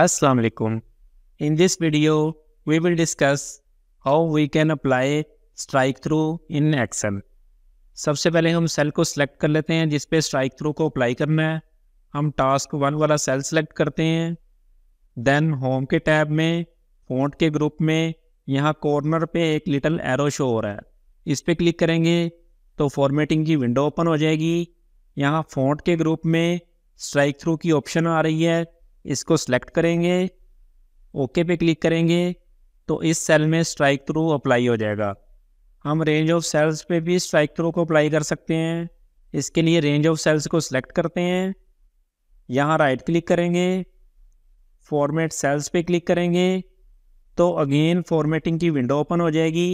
Assalamu alaikum. In this video, we will discuss how we can apply strike through in Excel. सबसे पहले हम cell को select कर लेते हैं जिस पे स्ट्राइक थ्रू को अप्लाई करना है हम टास्क वन वाला सेल सेलेक्ट करते हैं देन होम के टैब में फोंट के ग्रुप में यहाँ कॉर्नर पे एक लिटल एरो शो हो रहा है इस पर क्लिक करेंगे तो फॉर्मेटिंग की विंडो ओपन हो जाएगी यहाँ फोंट के ग्रुप में स्ट्राइक थ्रू की ऑप्शन आ रही है इसको सेलेक्ट करेंगे ओके पे क्लिक करेंगे तो इस सेल में स्ट्राइक थ्रू अप्लाई हो जाएगा हम रेंज ऑफ सेल्स पे भी स्ट्राइक थ्रू को अप्लाई कर सकते हैं इसके लिए रेंज ऑफ सेल्स को सिलेक्ट करते हैं यहाँ राइट क्लिक करेंगे फॉर्मेट सेल्स पे क्लिक करेंगे तो अगेन फॉर्मेटिंग की विंडो ओपन हो जाएगी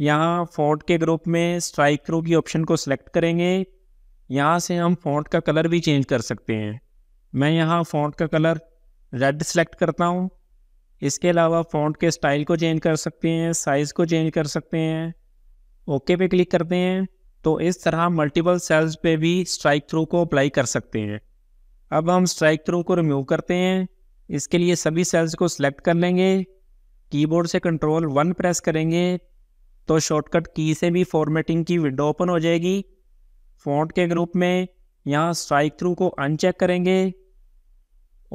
यहाँ फ़ॉन्ट के ग्रुप में स्ट्राइक थ्रू की ऑप्शन को सिलेक्ट करेंगे यहाँ से हम फ़ॉन्ट का कलर भी चेंज कर सकते हैं मैं यहाँ फ़ॉन्ट का कलर रेड सेलेक्ट करता हूँ इसके अलावा फ़ॉन्ट के स्टाइल को चेंज कर सकते हैं साइज़ को चेंज कर सकते हैं ओके पे क्लिक करते हैं तो इस तरह मल्टीपल सेल्स पे भी स्ट्राइक थ्रू को अप्लाई कर सकते हैं अब हम स्ट्राइक थ्रू को रिमूव करते हैं इसके लिए सभी सेल्स को सिलेक्ट कर लेंगे कीबोर्ड से कंट्रोल वन प्रेस करेंगे तो शॉर्टकट की से भी फॉर्मेटिंग की विंडो ओपन हो जाएगी फ़ॉन्ट के ग्रुप में यहाँ स्ट्राइक थ्रू को अनचेक करेंगे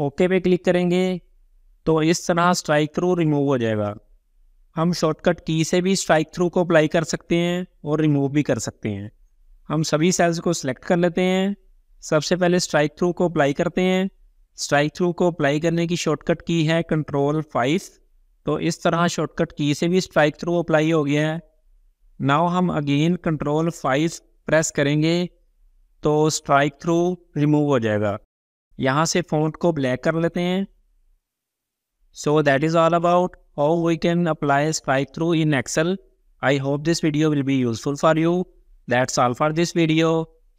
ओके पे क्लिक करेंगे तो इस तरह स्ट्राइक थ्रू रिमूव हो जाएगा हम शॉर्टकट की से भी स्ट्राइक थ्रू को अप्लाई कर सकते हैं और रिमूव भी कर सकते हैं हम सभी सेल्स को सिलेक्ट कर लेते हैं सबसे पहले स्ट्राइक थ्रू को अप्लाई करते हैं स्ट्राइक थ्रू को अप्लाई करने की शॉर्टकट की है कंट्रोल फाइव तो इस तरह शॉर्टकट की से भी स्ट्राइक थ्रू अप्लाई हो गया है नाव हम अगेन कंट्रोल फाइव प्रेस करेंगे तो स्ट्राइक थ्रू रिमूव हो जाएगा यहाँ से फ़ॉन्ट को ब्लैक कर लेते हैं so that is all about how we can apply strike through in Excel I hope this video will be useful for you that's all for this video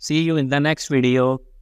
see you in the next video